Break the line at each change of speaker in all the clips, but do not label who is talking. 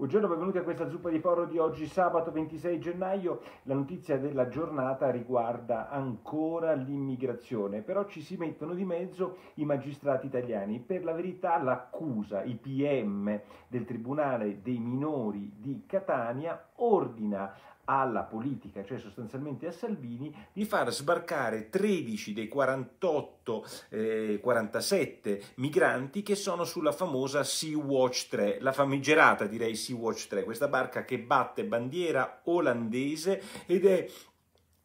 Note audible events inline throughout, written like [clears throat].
Buongiorno, benvenuti a questa zuppa di porro di oggi sabato 26 gennaio. La notizia della giornata riguarda ancora l'immigrazione, però ci si mettono di mezzo i magistrati italiani. Per la verità l'accusa, i PM del Tribunale dei minori di Catania, ordina alla politica, cioè sostanzialmente a Salvini, di far sbarcare 13 dei 48, eh, 47 migranti che sono sulla famosa Sea-Watch 3, la famigerata direi Sea-Watch 3, questa barca che batte bandiera olandese ed è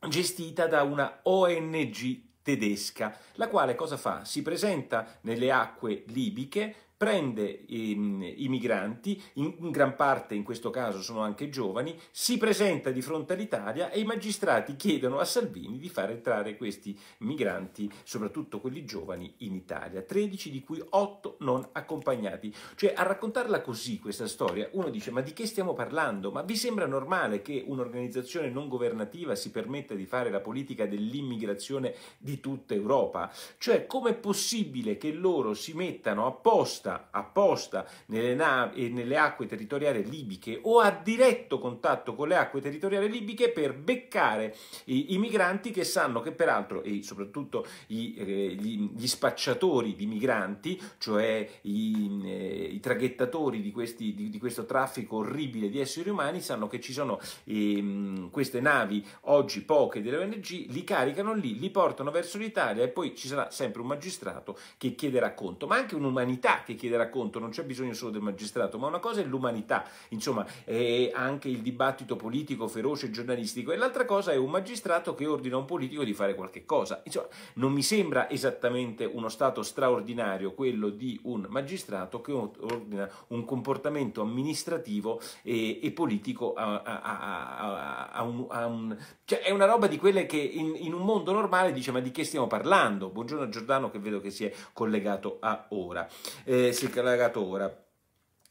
gestita da una ONG tedesca, la quale cosa fa? Si presenta nelle acque libiche, prende i, ehm, i migranti, in, in gran parte in questo caso sono anche giovani, si presenta di fronte all'Italia e i magistrati chiedono a Salvini di far entrare questi migranti, soprattutto quelli giovani, in Italia, 13 di cui 8 non accompagnati. Cioè a raccontarla così questa storia uno dice ma di che stiamo parlando? Ma vi sembra normale che un'organizzazione non governativa si permetta di fare la politica dell'immigrazione di tutta Europa? Cioè com'è possibile che loro si mettano apposta apposta, apposta nelle, navi, nelle acque territoriali libiche o a diretto contatto con le acque territoriali libiche per beccare i, i migranti che sanno che peraltro, e soprattutto i, eh, gli, gli, spacciatori di migranti, cioè i, eh, i traghettatori di, questi, di, di, questo traffico orribile di esseri umani, sanno che ci sono eh, queste navi, oggi poche delle ONG, li caricano lì, li portano verso l'Italia e poi ci sarà sempre un magistrato che chiederà conto, ma anche un'umanità che che chiederà conto, non c'è bisogno solo del magistrato, ma una cosa è l'umanità, insomma, è anche il dibattito politico feroce e giornalistico, e l'altra cosa è un magistrato che ordina a un politico di fare qualche cosa. Insomma, non mi sembra esattamente uno stato straordinario quello di un magistrato che ordina un comportamento amministrativo e, e politico a, a, a, un, a, un... Cioè, è una roba di quelle che in, in un mondo normale dice ma di che stiamo parlando? Buongiorno a Giordano che vedo che si è collegato a ora. Eh, si collega ora.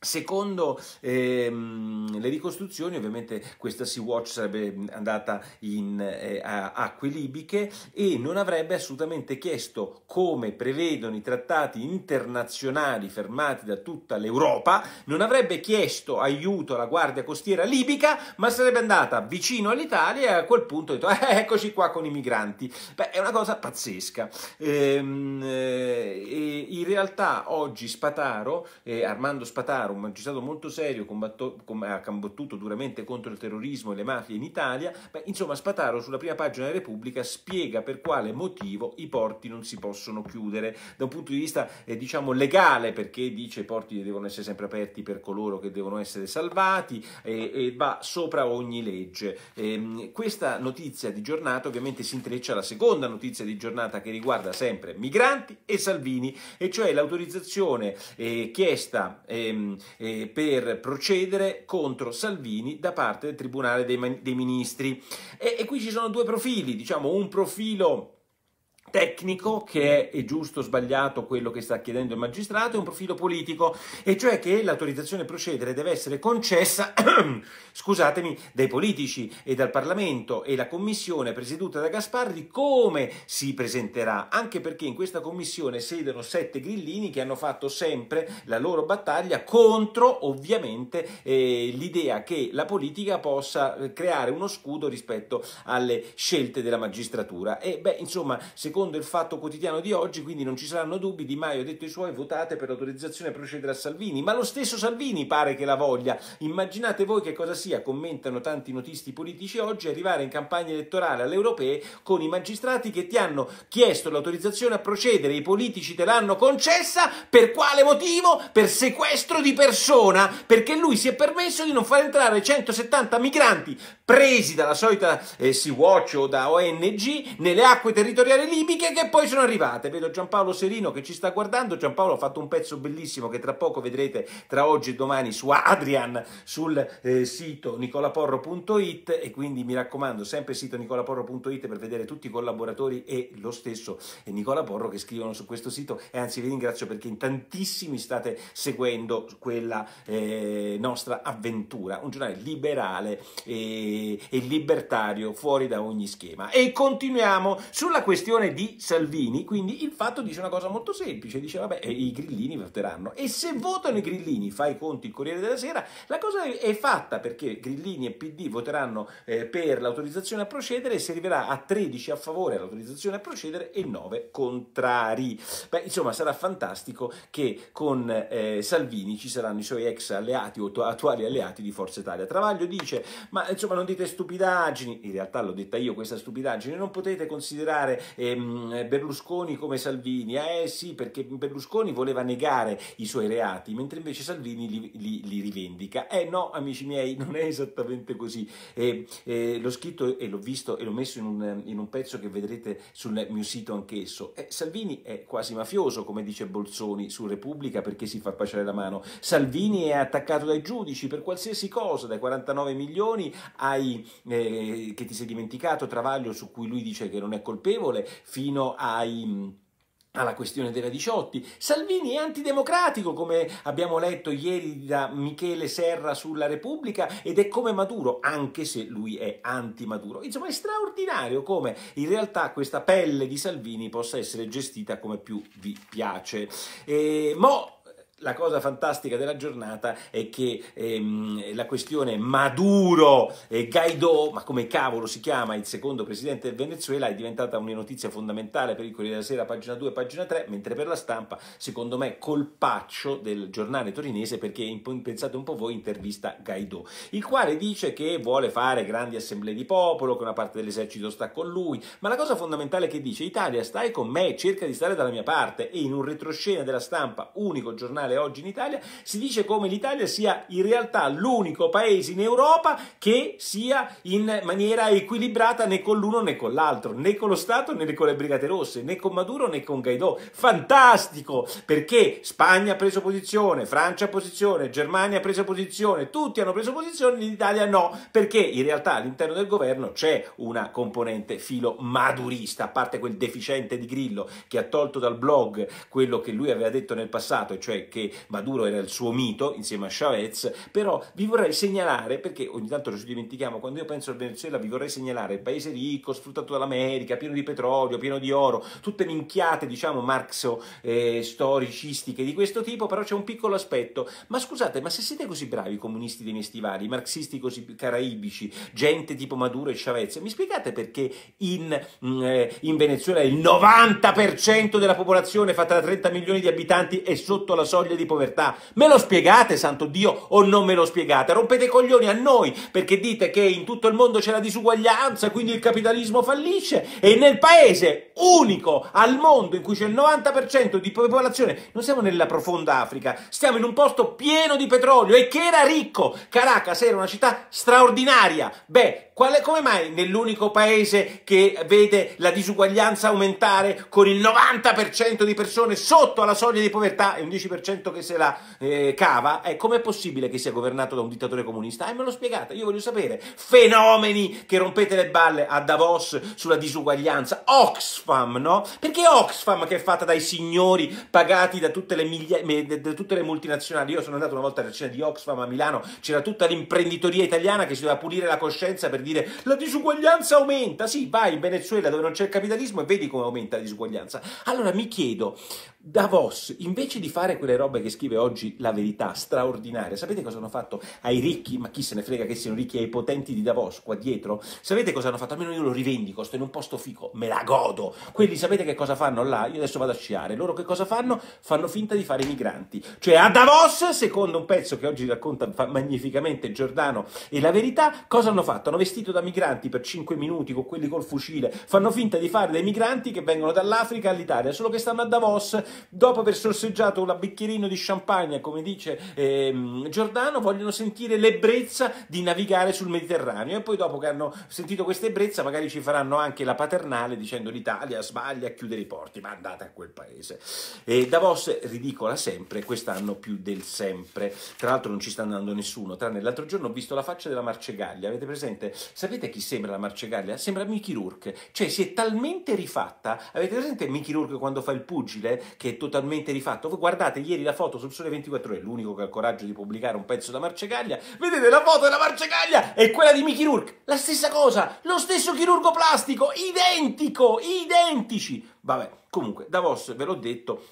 Secondo ehm, le ricostruzioni, ovviamente questa Sea Watch sarebbe andata in eh, acque libiche e non avrebbe assolutamente chiesto, come prevedono i trattati internazionali fermati da tutta l'Europa, non avrebbe chiesto aiuto alla Guardia Costiera libica, ma sarebbe andata vicino all'Italia e a quel punto ha detto eh, eh eccoci qua con i migranti. Beh, è una cosa pazzesca. Ehm, eh, in realtà oggi Spataro, eh, Armando Spataro, un magistrato molto serio ha combattuto duramente contro il terrorismo e le mafie in Italia, beh, insomma Spataro sulla prima pagina della Repubblica spiega per quale motivo i porti non si possono chiudere, da un punto di vista eh, diciamo legale perché dice i porti devono essere sempre aperti per coloro che devono essere salvati e, e va sopra ogni legge. E, ehm, questa notizia di giornata ovviamente si intreccia alla seconda notizia di giornata che riguarda sempre migranti e Salvini, e cioè l'autorizzazione eh, chiesta ehm, eh, per procedere contro Salvini da parte del Tribunale dei, dei Ministri. E, e qui ci sono due profili, diciamo un profilo tecnico che è giusto o sbagliato quello che sta chiedendo il magistrato e un profilo politico, e cioè che l'autorizzazione a procedere deve essere concessa, [clears throat] scusatemi, dai politici e dal Parlamento e la commissione presieduta da Gasparri come si presenterà, anche perché in questa commissione siedono sette grillini che hanno fatto sempre la loro battaglia contro ovviamente eh, l'idea che la politica possa creare uno scudo rispetto alle scelte della magistratura. E beh, insomma, secondo Secondo il fatto quotidiano di oggi, quindi non ci saranno dubbi, Di Maio ha detto i suoi votate per l'autorizzazione a procedere a Salvini, ma lo stesso Salvini pare che la voglia. Immaginate voi che cosa sia, commentano tanti notisti politici oggi, arrivare in campagna elettorale alle europee con i magistrati che ti hanno chiesto l'autorizzazione a procedere, i politici te l'hanno concessa, per quale motivo? Per sequestro di persona, perché lui si è permesso di non far entrare 170 migranti presi dalla solita eh, Sea-Watch o da ONG nelle acque territoriali libiche libiche che poi sono arrivate. Vedo Giampaolo Serino che ci sta guardando. Giampaolo ha fatto un pezzo bellissimo che tra poco vedrete tra oggi e domani su Adrian sul eh, sito nicolaporro.it e quindi mi raccomando sempre sito nicolaporro.it per vedere tutti i collaboratori e lo stesso e Nicola Porro che scrivono su questo sito e anzi vi ringrazio perché in tantissimi state seguendo quella eh, nostra avventura, un giornale liberale e, e libertario fuori da ogni schema. E continuiamo sulla questione di Salvini, quindi il fatto dice una cosa molto semplice, dice vabbè i grillini voteranno e se votano i grillini, fa i conti il Corriere della Sera, la cosa è fatta perché grillini e PD voteranno eh, per l'autorizzazione a procedere e si arriverà a 13 a favore all'autorizzazione a procedere e 9 contrari. Beh, insomma sarà fantastico che con eh, Salvini ci saranno i suoi ex alleati o attuali alleati di Forza Italia. Travaglio dice ma insomma non dite stupidaggini, in realtà l'ho detta io questa stupidaggine, non potete considerare eh, Ehm, Berlusconi come Salvini, eh sì perché Berlusconi voleva negare i suoi reati, mentre invece Salvini li, li, li rivendica. Eh no, amici miei, [laughs] non è esattamente così. Eh, eh, l'ho scritto e l'ho visto e l'ho messo in un, in un, pezzo che vedrete sul mio sito anch'esso. Eh, Salvini è quasi mafioso, come dice Bolzoni su Repubblica, perché si fa baciare la mano. Salvini è attaccato dai giudici per qualsiasi cosa, dai 49 milioni ai, eh, che ti sei dimenticato, Travaglio su cui lui dice che non è colpevole, fino ai mm, alla questione della 18. Salvini è antidemocratico, come abbiamo letto ieri da Michele Serra sulla Repubblica, ed è come Maduro, anche se lui è anti-Maduro. Insomma, è straordinario come in realtà questa pelle di Salvini possa essere gestita come più vi piace. E, eh, mo la cosa fantastica della giornata è che ehm, la questione Maduro, e Guaidó, ma come cavolo si chiama il secondo presidente del Venezuela, è diventata una notizia fondamentale per il Corriere della Sera, pagina 2 e pagina 3, mentre per la stampa, secondo me, colpaccio del giornale torinese, perché pensate un po' voi, intervista Guaidó, il quale dice che vuole fare grandi assemblee di popolo, che una parte dell'esercito sta con lui, ma la cosa fondamentale è che dice, Italia stai con me, cerca di stare dalla mia parte, e in un retroscena della stampa, unico giornale nazionale oggi in Italia, si dice come l'Italia sia in realtà l'unico paese in Europa che sia in maniera equilibrata né con l'uno né con l'altro, né con lo Stato né con le Brigate Rosse, né con Maduro né con Gaidò. Fantastico! Perché Spagna ha preso posizione, Francia ha posizione, Germania ha preso posizione, tutti hanno preso posizione, in Italia no, perché in realtà all'interno del governo c'è una componente filo madurista, a parte quel deficiente di Grillo che ha tolto dal blog quello che lui aveva detto nel passato, e cioè perché Maduro era il suo mito insieme a Chavez, però vi vorrei segnalare, perché ogni tanto ci dimentichiamo, quando io penso al Venezuela vi vorrei segnalare, il paese ricco, sfruttato dall'America, pieno di petrolio, pieno di oro, tutte minchiate, diciamo, marxo, eh, storicistiche di questo tipo, però c'è un piccolo aspetto, ma scusate, ma se siete così bravi i comunisti dei miei stivali, marxisti così caraibici, gente tipo Maduro e Chavez, mi spiegate perché in, mm, eh, in Venezuela il 90% della popolazione fatta da 30 milioni di abitanti è sotto la soglia soglia di povertà. Me lo spiegate, santo Dio, o non me lo spiegate? Rompete i coglioni a noi perché dite che in tutto il mondo c'è la disuguaglianza, quindi il capitalismo fallisce e nel paese unico al mondo in cui c'è il 90% di popolazione, non siamo nella profonda Africa, stiamo in un posto pieno di petrolio e che era ricco. Caracas era una città straordinaria. Beh, quale, come mai nell'unico paese che vede la disuguaglianza aumentare con il 90% di persone sotto la soglia di povertà e un 10% che se la eh, cava, come è possibile che sia governato da un dittatore comunista? E eh, me lo spiegate, io voglio sapere. Fenomeni che rompete le balle a Davos sulla disuguaglianza. Oxfam, no? Perché Oxfam che è fatta dai signori pagati da tutte le, miglia- da tutte le multinazionali? Io sono andato una volta alla cena di Oxfam a Milano, c'era tutta l'imprenditoria italiana che si doveva pulire la coscienza per dire la disuguaglianza aumenta. Sì, vai in Venezuela dove non c'è il capitalismo e vedi come aumenta la disuguaglianza. Allora mi chiedo, Davos, invece di fare quelle robe che scrive oggi la verità straordinaria, sapete cosa hanno fatto ai ricchi? Ma chi se ne frega che siano ricchi, ai potenti di Davos qua dietro? Sapete cosa hanno fatto? Almeno io lo rivendico, sto in un posto fico, me la godo. Quelli sapete che cosa fanno là? Io adesso vado a sciare. Loro che cosa fanno? Fanno finta di fare i migranti. Cioè a Davos, secondo un pezzo che oggi racconta magnificamente Giordano e la verità, cosa hanno fatto? Hanno vestito vestito da migranti per 5 minuti con quelli col fucile, fanno finta di fare dei migranti che vengono dall'Africa all'Italia, solo che stanno a Davos, dopo aver sorseggiato un bicchierino di champagne, come dice eh, Giordano, vogliono sentire l'ebbrezza di navigare sul Mediterraneo e poi dopo che hanno sentito questa ebbrezza magari ci faranno anche la paternale dicendo l'Italia sbaglia a chiudere i porti, ma andate a quel paese. E Davos ridicola sempre, quest'anno più del sempre. Tra l'altro non ci sta andando nessuno, tranne l'altro giorno ho visto la faccia della Marcegaglia, avete presente Sapete chi sembra la Marcegaglia? Sembra Mickey Rourke, cioè si è talmente rifatta. Avete presente Mickey Rourke quando fa il pugile, che è totalmente rifatto? Voi guardate ieri la foto sul Sole 24 Ore, l'unico che ha il coraggio di pubblicare un pezzo da Marcegaglia. Vedete la foto della Marcegaglia e quella di Mickey Rourke, la stessa cosa, lo stesso chirurgo plastico, identico, identici. Vabbè, comunque, Davos ve l'ho detto,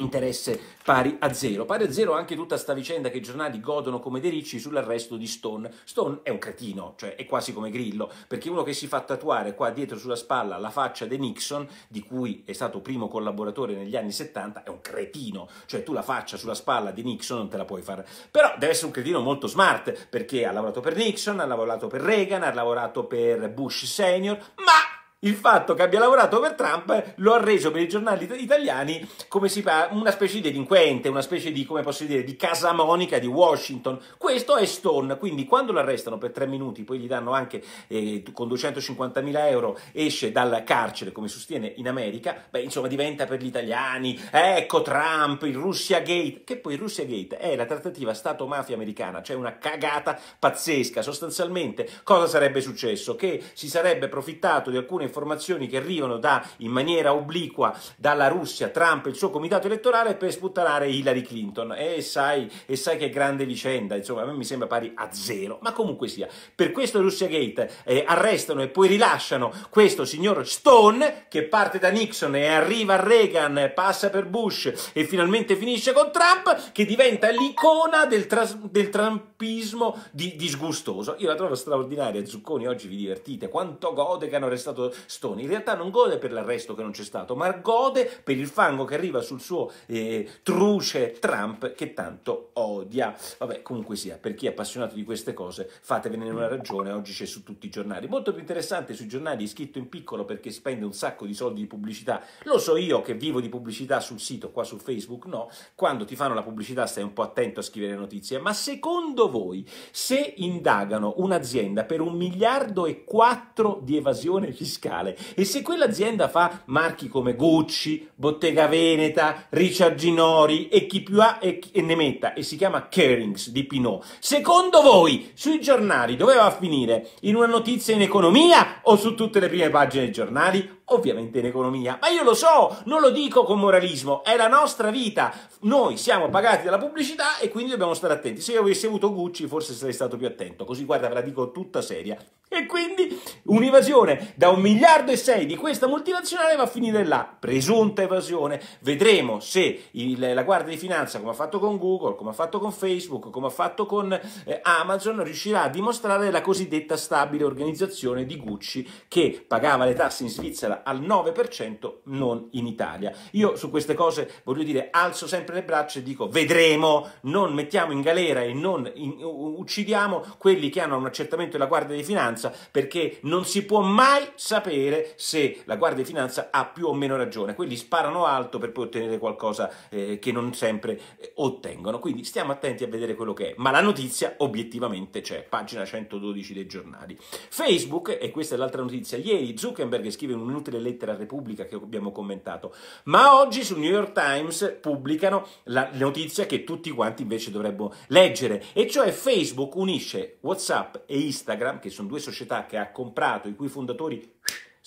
interesse pari a zero. Pari a zero anche tutta sta vicenda che i giornali godono come dei ricci sull'arresto di Stone. Stone è un cretino, cioè è quasi come Grillo, perché uno che si fa tatuare qua dietro sulla spalla la faccia di Nixon, di cui è stato primo collaboratore negli anni 70, è un cretino, cioè tu la faccia sulla spalla di Nixon non te la puoi fare. Però deve essere un cretino molto smart, perché ha lavorato per Nixon, ha lavorato per Reagan, ha lavorato per Bush senior, ma il fatto che abbia lavorato per Trump lo ha reso per i giornali italiani come si parla, una specie di delinquente, una specie di, come posso dire, di casa monica di Washington. Questo è Stone, quindi quando lo arrestano per tre minuti, poi gli danno anche eh, con 250.000 euro, esce dal carcere, come sostiene in America, beh, insomma diventa per gli italiani, ecco Trump, il Russia Gate, che poi il Russia Gate è la trattativa Stato-mafia americana, cioè una cagata pazzesca. Sostanzialmente cosa sarebbe successo? Che si sarebbe approfittato di alcune informazioni che arrivano da, in maniera obliqua dalla Russia, Trump e il suo comitato elettorale per sputtanare Hillary Clinton. E sai, e sai che grande vicenda, insomma, a me mi sembra pari a zero. Ma comunque sia, per questo Russia Gate eh, arrestano e poi rilasciano questo signor Stone che parte da Nixon e arriva a Reagan, passa per Bush e finalmente finisce con Trump, che diventa l'icona del, tras- del trumpismo di- disgustoso. Io la trovo straordinaria, Zucconi, oggi vi divertite, quanto gode che hanno arrestato Stone in realtà non gode per l'arresto che non c'è stato, ma gode per il fango che arriva sul suo eh, truce Trump che tanto odia. Vabbè, comunque sia, per chi è appassionato di queste cose, fatevene una ragione, oggi c'è su tutti i giornali. Molto più interessante sui giornali scritto in piccolo perché spende un sacco di soldi di pubblicità. Lo so io che vivo di pubblicità sul sito, qua su Facebook no, quando ti fanno la pubblicità stai un po' attento a scrivere le notizie, ma secondo voi se indagano un'azienda per un miliardo e quattro di evasione fiscale fiscale. E se quell'azienda fa marchi come Gucci, Bottega Veneta, Richard Ginori e chi più ha e, e ne metta, e si chiama Kerings di Pinot, secondo voi sui giornali doveva finire in una notizia in economia o su tutte le prime pagine dei giornali ovviamente in economia. Ma io lo so, non lo dico con moralismo, è la nostra vita. Noi siamo pagati dalla pubblicità e quindi dobbiamo stare attenti. Se io avessi avuto Gucci forse sarei stato più attento, così guarda ve la dico tutta seria. E quindi un'evasione da un miliardo e sei di questa multinazionale va a finire là, presunta evasione. Vedremo se il, la Guardia di Finanza, come ha fatto con Google, come ha fatto con Facebook, come ha fatto con eh, Amazon, riuscirà a dimostrare la cosiddetta stabile organizzazione di Gucci che pagava le tasse in Svizzera al 9% non in Italia. Io su queste cose, voglio dire, alzo sempre le braccia e dico vedremo, non mettiamo in galera e non in, uccidiamo quelli che hanno un accertamento della Guardia di Finanza, perché non si può mai sapere se la Guardia di Finanza ha più o meno ragione. Quelli sparano alto per poi ottenere qualcosa eh, che non sempre eh, ottengono. Quindi stiamo attenti a vedere quello che è. Ma la notizia obiettivamente c'è, pagina 112 dei giornali. Facebook, e questa è l'altra notizia, ieri Zuckerberg scrive un'ultima le lettere a Repubblica che abbiamo commentato. Ma oggi sul New York Times pubblicano la notizia che tutti quanti invece dovremmo leggere, e cioè Facebook unisce WhatsApp e Instagram, che sono due società che ha comprato, i cui fondatori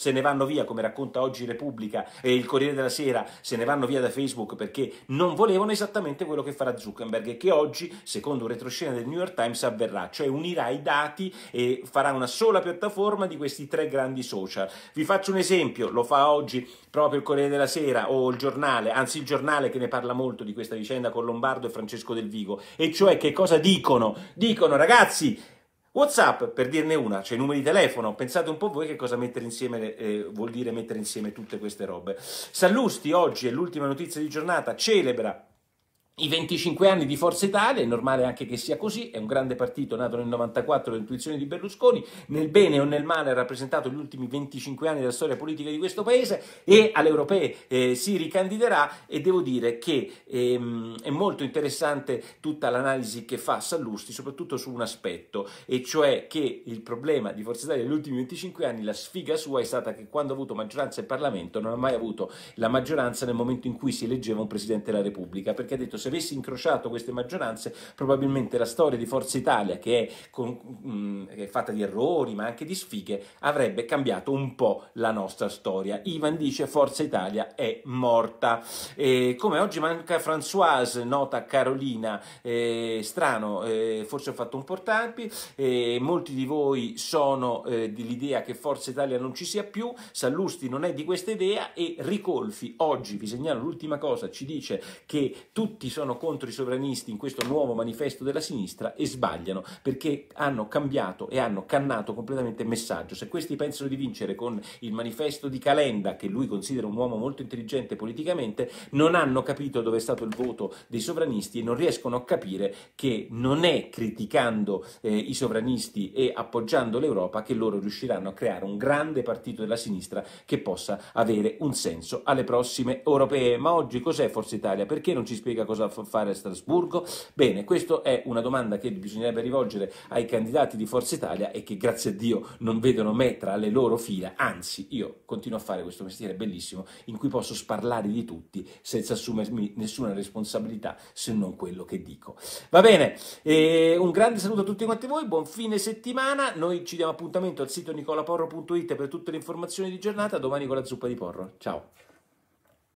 se ne vanno via, come racconta oggi Repubblica e il Corriere della Sera, se ne vanno via da Facebook perché non volevano esattamente quello che farà Zuckerberg e che oggi, secondo un retroscena del New York Times, avverrà, cioè unirà i dati e farà una sola piattaforma di questi tre grandi social. Vi faccio un esempio, lo fa oggi proprio il Corriere della Sera o il giornale, anzi il giornale che ne parla molto di questa vicenda con Lombardo e Francesco Del Vigo, e cioè che cosa dicono? Dicono ragazzi, WhatsApp, per dirne una, cioè i numeri di telefono, pensate un po' voi che cosa mettere insieme eh, vuol dire mettere insieme tutte queste robe. Sallusti oggi è l'ultima notizia di giornata, celebra i 25 anni di Forza Italia, è normale anche che sia così, è un grande partito nato nel 94 dalle intuizioni di Berlusconi, nel bene o nel male ha rappresentato gli ultimi 25 anni della storia politica di questo paese e alle europee eh, si ricandiderà e devo dire che ehm, è molto interessante tutta l'analisi che fa Sallusti, soprattutto su un aspetto, e cioè che il problema di Forza Italia negli ultimi 25 anni, la sfiga sua è stata che quando ha avuto maggioranza in Parlamento non ha mai avuto la maggioranza nel momento in cui si eleggeva un Presidente della Repubblica, perché ha detto se avessi incrociato queste maggioranze, probabilmente la storia di Forza Italia, che è, con, mh, mm, è fatta di errori ma anche di sfighe, avrebbe cambiato un po' la nostra storia. Ivan dice Forza Italia è morta. E come oggi manca Françoise, nota Carolina, eh, strano, eh, forse ho fatto un portampi, eh, molti di voi sono eh, dell'idea che Forza Italia non ci sia più, Sallusti non è di questa idea e Ricolfi oggi, vi segnalo l'ultima cosa, ci dice che tutti sono sono contro i sovranisti in questo nuovo manifesto della sinistra e sbagliano perché hanno cambiato e hanno cannato completamente il messaggio. Se questi pensano di vincere con il manifesto di Calenda, che lui considera un uomo molto intelligente politicamente, non hanno capito dove è stato il voto dei sovranisti e non riescono a capire che non è criticando eh, i sovranisti e appoggiando l'Europa che loro riusciranno a creare un grande partito della sinistra che possa avere un senso alle prossime europee. Ma oggi cos'è Forza Italia? Perché non ci spiega cosa cosa fare a Strasburgo? Bene, questa è una domanda che bisognerebbe rivolgere ai candidati di Forza Italia e che grazie a Dio non vedono me tra le loro fila, anzi io continuo a fare questo mestiere bellissimo in cui posso sparlare di tutti senza assumermi nessuna responsabilità se non quello che dico. Va bene, e un grande saluto a tutti quanti voi, buon fine settimana, noi ci diamo appuntamento al sito nicolaporro.it per tutte le informazioni di giornata, domani con la zuppa di porro, ciao!